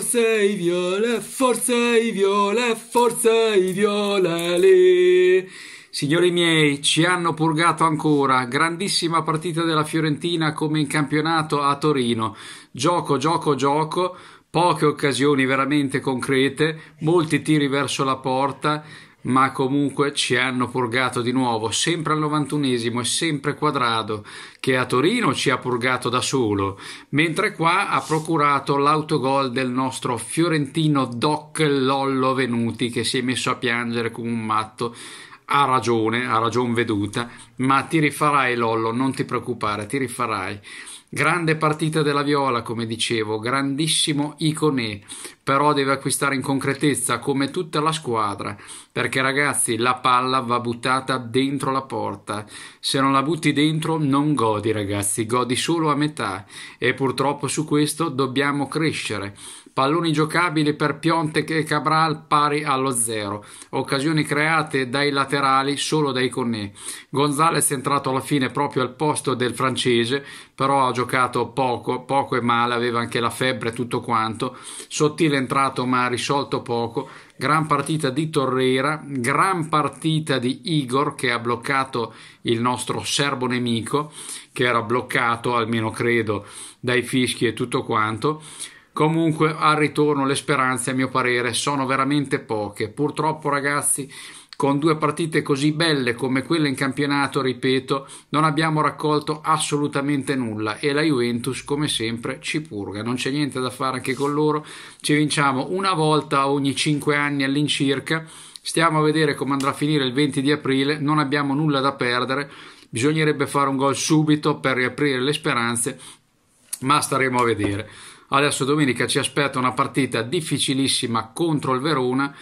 forse i viola, forse i viola, forse i viola le. Signori miei, ci hanno purgato ancora. Grandissima partita della Fiorentina come in campionato a Torino. Gioco, gioco, gioco. Poche occasioni veramente concrete, molti tiri verso la porta ma comunque ci hanno purgato di nuovo, sempre al 91esimo e sempre Quadrado, che a Torino ci ha purgato da solo, mentre qua ha procurato l'autogol del nostro fiorentino Doc Lollo Venuti che si è messo a piangere come un matto. Ha ragione, ha ragione veduta, ma ti rifarai Lollo, non ti preoccupare, ti rifarai. Grande partita della Viola, come dicevo, grandissimo Iconè, però deve acquistare in concretezza come tutta la squadra, perché ragazzi la palla va buttata dentro la porta. Se non la butti dentro non godi ragazzi, godi solo a metà e purtroppo su questo dobbiamo crescere palloni giocabili per Piontek e Cabral pari allo zero, occasioni create dai laterali solo dai Conné. Gonzales è entrato alla fine proprio al posto del francese, però ha giocato giocato poco, poco e male, aveva anche la febbre e tutto quanto. Sottile entrato ma ha risolto poco. Gran partita di Torreira, gran partita di Igor che ha bloccato il nostro serbo nemico, che era bloccato, almeno credo, dai fischi e tutto quanto. Comunque al ritorno le speranze, a mio parere, sono veramente poche. Purtroppo, ragazzi, con due partite così belle come quelle in campionato, ripeto, non abbiamo raccolto assolutamente nulla e la Juventus come sempre ci purga, non c'è niente da fare anche con loro, ci vinciamo una volta ogni 5 anni all'incirca, stiamo a vedere come andrà a finire il 20 di aprile, non abbiamo nulla da perdere, bisognerebbe fare un gol subito per riaprire le speranze, ma staremo a vedere. Adesso domenica ci aspetta una partita difficilissima contro il Verona,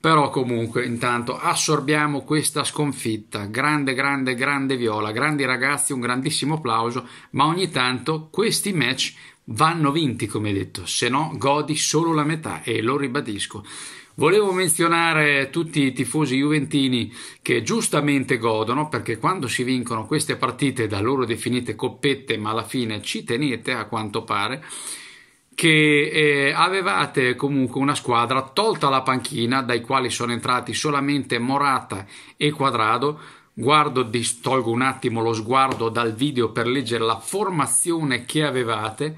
però comunque intanto assorbiamo questa sconfitta, grande, grande, grande viola, grandi ragazzi, un grandissimo applauso, ma ogni tanto questi match vanno vinti, come detto, se no godi solo la metà e lo ribadisco. Volevo menzionare tutti i tifosi juventini che giustamente godono perché quando si vincono queste partite da loro definite coppette, ma alla fine ci tenete a quanto pare, che eh, avevate comunque una squadra tolta la panchina dai quali sono entrati solamente Morata e Quadrado. Guardo, distolgo un attimo lo sguardo dal video per leggere la formazione che avevate.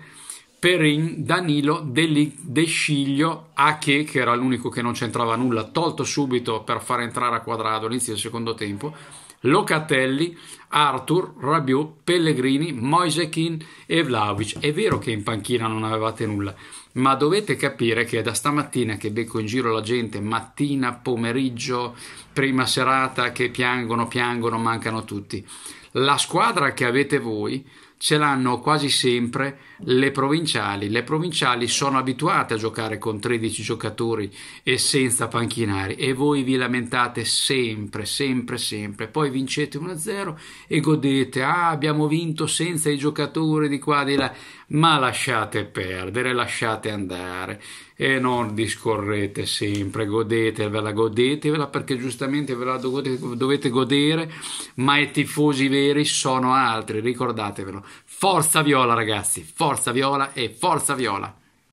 Perin, Danilo, De, De Sciglio, Ache, che era l'unico che non c'entrava nulla, tolto subito per far entrare a Quadrado all'inizio del secondo tempo. Locatelli, Arthur, Rabiot, Pellegrini, Moisekin e Vlaovic. È vero che in panchina non avevate nulla, ma dovete capire che è da stamattina che becco in giro la gente, mattina, pomeriggio, prima serata, che piangono, piangono, mancano tutti. La squadra che avete voi ce l'hanno quasi sempre le provinciali. Le provinciali sono abituate a giocare con 13 giocatori e senza panchinari e voi vi lamentate sempre, sempre, sempre. Poi vincete 1-0 e godete, ah abbiamo vinto senza i giocatori di qua e di là, ma lasciate perdere, lasciate andare e non discorrete sempre, godetevela, godetevela perché giustamente ve la dovete godere, ma i tifosi veri sono altri, ricordatevelo Forza Viola, ragazzi, forza Viola e forza Viola.